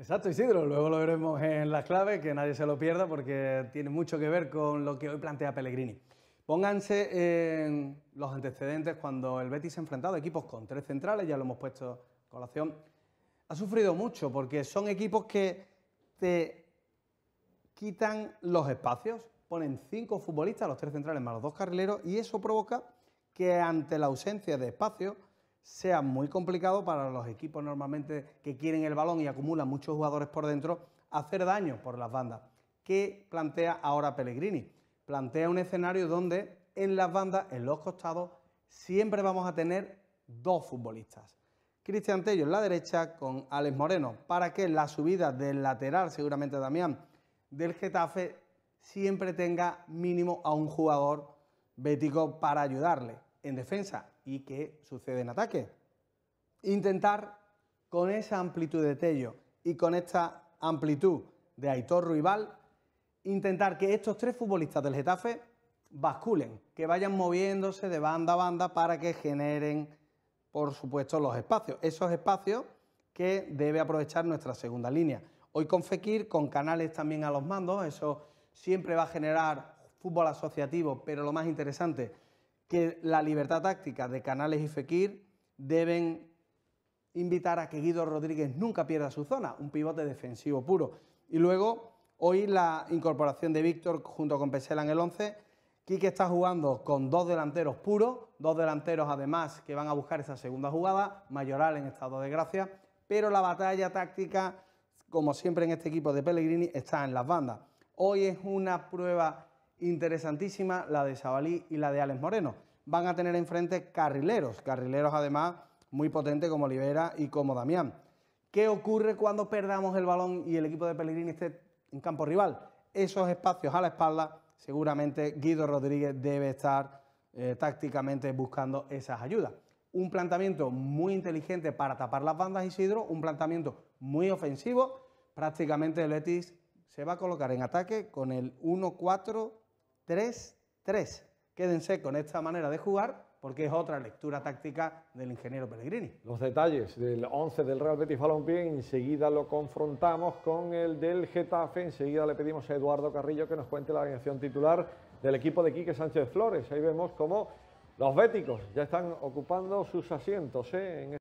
Exacto, Isidro. Luego lo veremos en las claves, que nadie se lo pierda porque tiene mucho que ver con lo que hoy plantea Pellegrini. Pónganse en los antecedentes cuando el Betis ha enfrentado equipos con tres centrales, ya lo hemos puesto en colación. Ha sufrido mucho porque son equipos que te quitan los espacios, ponen cinco futbolistas, los tres centrales más los dos carrileros, y eso provoca que ante la ausencia de espacio sea muy complicado para los equipos normalmente que quieren el balón y acumulan muchos jugadores por dentro hacer daño por las bandas. ¿Qué plantea ahora Pellegrini? Plantea un escenario donde en las bandas, en los costados, siempre vamos a tener dos futbolistas. Cristian Tello en la derecha con Alex Moreno, para que la subida del lateral, seguramente Damián, del Getafe, siempre tenga mínimo a un jugador bético para ayudarle. En defensa, y que sucede en ataque. Intentar con esa amplitud de Tello y con esta amplitud de Aitor Ruibal, intentar que estos tres futbolistas del Getafe basculen, que vayan moviéndose de banda a banda para que generen, por supuesto, los espacios. Esos espacios que debe aprovechar nuestra segunda línea. Hoy con Fekir, con canales también a los mandos, eso siempre va a generar fútbol asociativo, pero lo más interesante que la libertad táctica de Canales y Fekir deben invitar a que Guido Rodríguez nunca pierda su zona, un pivote defensivo puro. Y luego, hoy la incorporación de Víctor junto con Pesela en el 11. Quique está jugando con dos delanteros puros, dos delanteros además que van a buscar esa segunda jugada, Mayoral en estado de gracia, pero la batalla táctica, como siempre en este equipo de Pellegrini, está en las bandas. Hoy es una prueba interesantísima la de Sabalí y la de Alex Moreno. Van a tener enfrente carrileros, carrileros además muy potentes como Olivera y como Damián. ¿Qué ocurre cuando perdamos el balón y el equipo de Pellegrini esté en campo rival? Esos espacios a la espalda, seguramente Guido Rodríguez debe estar eh, tácticamente buscando esas ayudas. Un planteamiento muy inteligente para tapar las bandas Isidro, un planteamiento muy ofensivo. Prácticamente el Etis se va a colocar en ataque con el 1-4 3-3. Quédense con esta manera de jugar porque es otra lectura táctica del ingeniero Pellegrini. Los detalles del 11 del Real Betis Balompié enseguida lo confrontamos con el del Getafe, enseguida le pedimos a Eduardo Carrillo que nos cuente la alineación titular del equipo de Quique Sánchez Flores. Ahí vemos cómo los béticos ya están ocupando sus asientos ¿eh? en